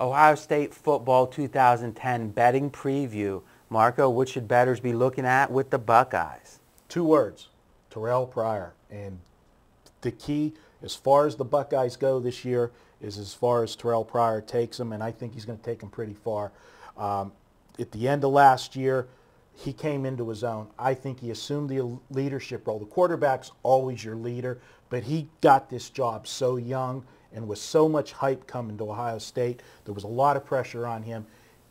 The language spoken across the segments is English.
Ohio State football 2010 betting preview. Marco, what should bettors be looking at with the Buckeyes? Two words, Terrell Pryor. And the key, as far as the Buckeyes go this year, is as far as Terrell Pryor takes them, and I think he's going to take them pretty far. Um, at the end of last year, he came into his own. I think he assumed the leadership role. The quarterback's always your leader, but he got this job so young. And with so much hype coming to Ohio State, there was a lot of pressure on him.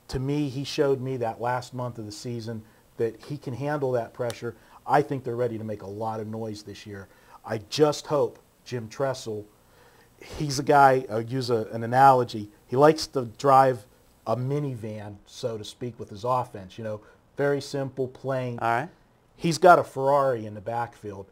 To me, he showed me that last month of the season that he can handle that pressure. I think they're ready to make a lot of noise this year. I just hope Jim Tressel, he's a guy, I'll use a, an analogy, he likes to drive a minivan, so to speak, with his offense. You know, very simple, plain. All right. He's got a Ferrari in the backfield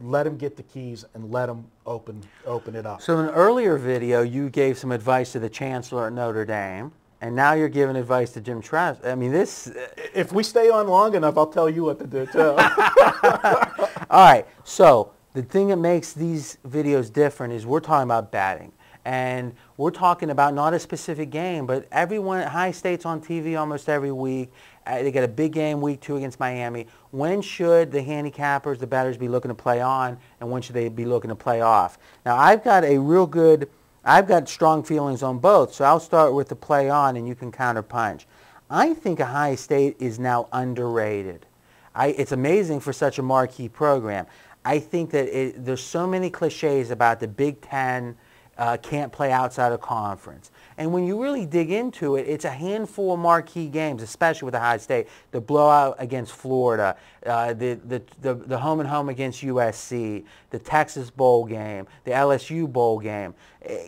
let them get the keys and let them open open it up. So in an earlier video, you gave some advice to the chancellor at Notre Dame, and now you're giving advice to Jim Trask. I mean, this. Uh, if we stay on long enough, I'll tell you what to do too. All right. So the thing that makes these videos different is we're talking about batting. And we're talking about not a specific game, but everyone at High State's on TV almost every week. Uh, they get a big game week two against Miami. When should the handicappers, the batters, be looking to play on, and when should they be looking to play off? Now, I've got a real good, I've got strong feelings on both, so I'll start with the play on, and you can counter punch. I think Ohio State is now underrated. I, it's amazing for such a marquee program. I think that it, there's so many cliches about the Big Ten uh, can't play outside of conference. And when you really dig into it, it's a handful of marquee games, especially with Ohio State. The blowout against Florida, uh, the, the, the, the home and home against USC, the Texas Bowl game, the LSU Bowl game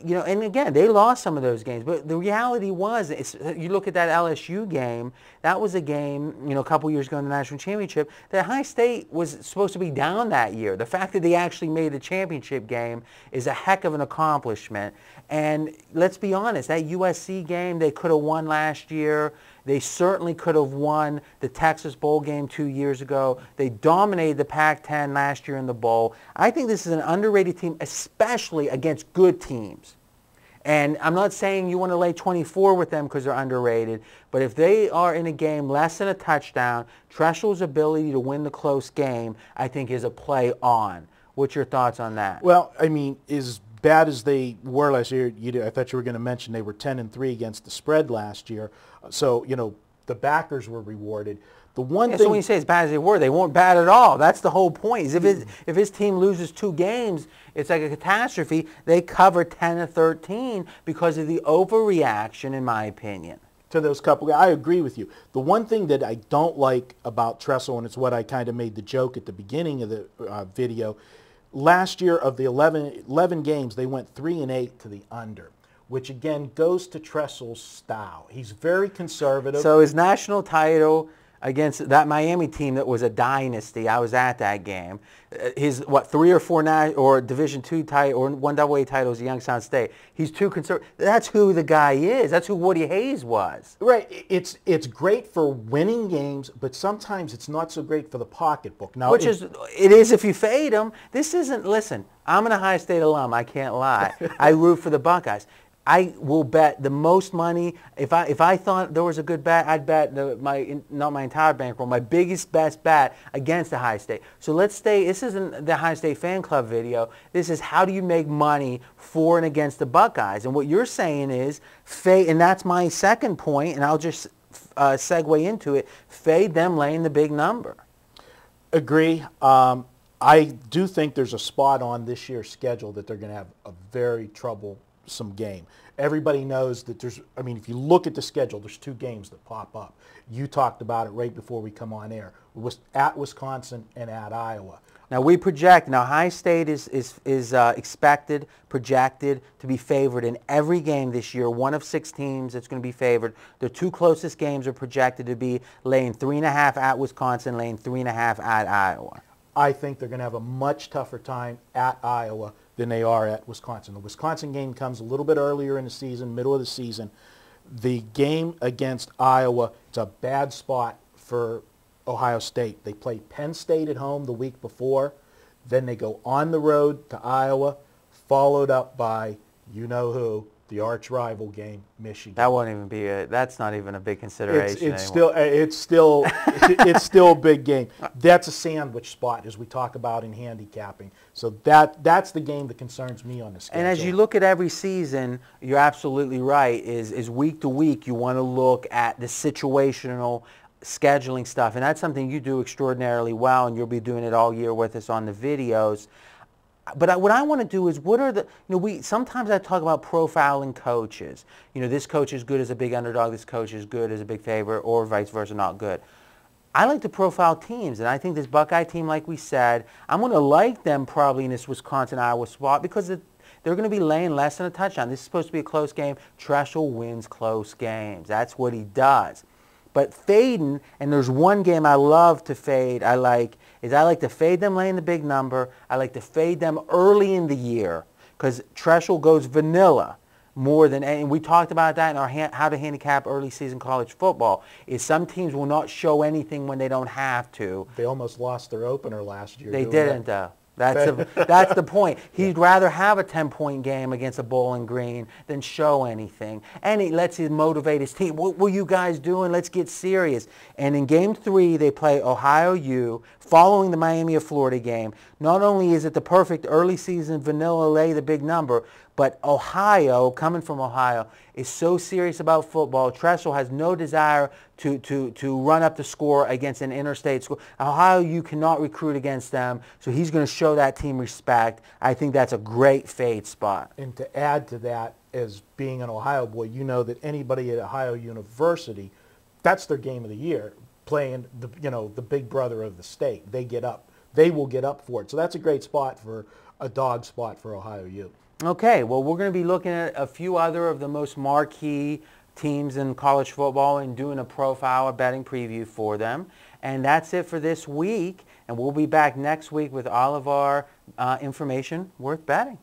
you know, and again, they lost some of those games, but the reality was, you look at that LSU game, that was a game, you know, a couple years ago in the national championship, that High State was supposed to be down that year. The fact that they actually made the championship game is a heck of an accomplishment. And let's be honest, that USC game they could have won last year, they certainly could have won the Texas Bowl game two years ago. They dominated the Pac-10 last year in the bowl. I think this is an underrated team, especially against good teams. And I'm not saying you want to lay 24 with them because they're underrated, but if they are in a game less than a touchdown, Treschel's ability to win the close game, I think, is a play on. What's your thoughts on that? Well, I mean, is bad as they were last year, you, I thought you were going to mention they were 10 and 3 against the spread last year. So, you know, the backers were rewarded. The one yeah, thing. So when you say as bad as they were, they weren't bad at all. That's the whole point. Is if his, mm. if his team loses two games, it's like a catastrophe. They cover 10 and 13 because of the overreaction, in my opinion. To those couple, I agree with you. The one thing that I don't like about Trestle, and it's what I kind of made the joke at the beginning of the uh, video, Last year of the 11, 11 games, they went 3 and 8 to the under which again goes to Tressel's style. He's very conservative. So his national title against that Miami team that was a dynasty. I was at that game. Uh, his what three or four nine or Division two title or one double A titles is Youngstown State. He's too conservative. That's who the guy is. That's who Woody Hayes was. Right. It's it's great for winning games, but sometimes it's not so great for the pocketbook. Now, which it, is it is if you fade him. This isn't. Listen, I'm an Ohio State alum. I can't lie. I root for the Buckeyes. I will bet the most money. If I if I thought there was a good bet, I'd bet the, my not my entire bankroll, my biggest best bet against the high state. So let's stay. This isn't the high state fan club video. This is how do you make money for and against the Buckeyes. And what you're saying is fade, and that's my second point. And I'll just uh, segue into it. Fade them laying the big number. Agree. Um, I do think there's a spot on this year's schedule that they're going to have a very trouble some game. Everybody knows that there's, I mean, if you look at the schedule, there's two games that pop up. You talked about it right before we come on air, was at Wisconsin and at Iowa. Now we project, now High State is, is, is uh, expected, projected to be favored in every game this year, one of six teams that's going to be favored. The two closest games are projected to be laying three and a half at Wisconsin, laying three and a half at Iowa. I think they're going to have a much tougher time at Iowa than they are at Wisconsin. The Wisconsin game comes a little bit earlier in the season, middle of the season. The game against Iowa, it's a bad spot for Ohio State. They play Penn State at home the week before. Then they go on the road to Iowa, followed up by you know who, the arch rival game, Michigan. That won't even be a. That's not even a big consideration. It's, it's still. Eh, it's still. it's still a big game. That's a sandwich spot, as we talk about in handicapping. So that that's the game that concerns me on this. And as you look at every season, you're absolutely right. Is is week to week, you want to look at the situational scheduling stuff, and that's something you do extraordinarily well, and you'll be doing it all year with us on the videos but I, what I want to do is what are the, you know, we, sometimes I talk about profiling coaches. You know, this coach is good as a big underdog, this coach is good as a big favorite, or vice versa, not good. I like to profile teams, and I think this Buckeye team, like we said, I'm going to like them probably in this Wisconsin-Iowa spot because they're going to be laying less than a touchdown. This is supposed to be a close game. Treshel wins close games. That's what he does. But fading, and there's one game I love to fade, I like, is I like to fade them laying the big number. I like to fade them early in the year because Treshel goes vanilla more than and we talked about that in our ha- how to handicap early season college football is some teams will not show anything when they don't have to. They almost lost their opener last year. They didn't. That's, a, that's the point. He'd yeah. rather have a 10-point game against a Bowling Green than show anything. And he lets him motivate his team. What were you guys doing? Let's get serious. And in game three, they play Ohio U following the Miami of Florida game. Not only is it the perfect early season vanilla lay the big number, but Ohio, coming from Ohio, is so serious about football. Tressel has no desire to, to, to run up the score against an interstate school. Ohio, you cannot recruit against them, so he's going to show that team respect. I think that's a great fade spot. And to add to that, as being an Ohio boy, you know that anybody at Ohio University, that's their game of the year, playing the, you know, the big brother of the state. They get up. They will get up for it. So that's a great spot for a dog spot for Ohio U. Okay, well, we're going to be looking at a few other of the most marquee teams in college football and doing a profile, a betting preview for them. And that's it for this week. And we'll be back next week with all of our uh, information worth betting.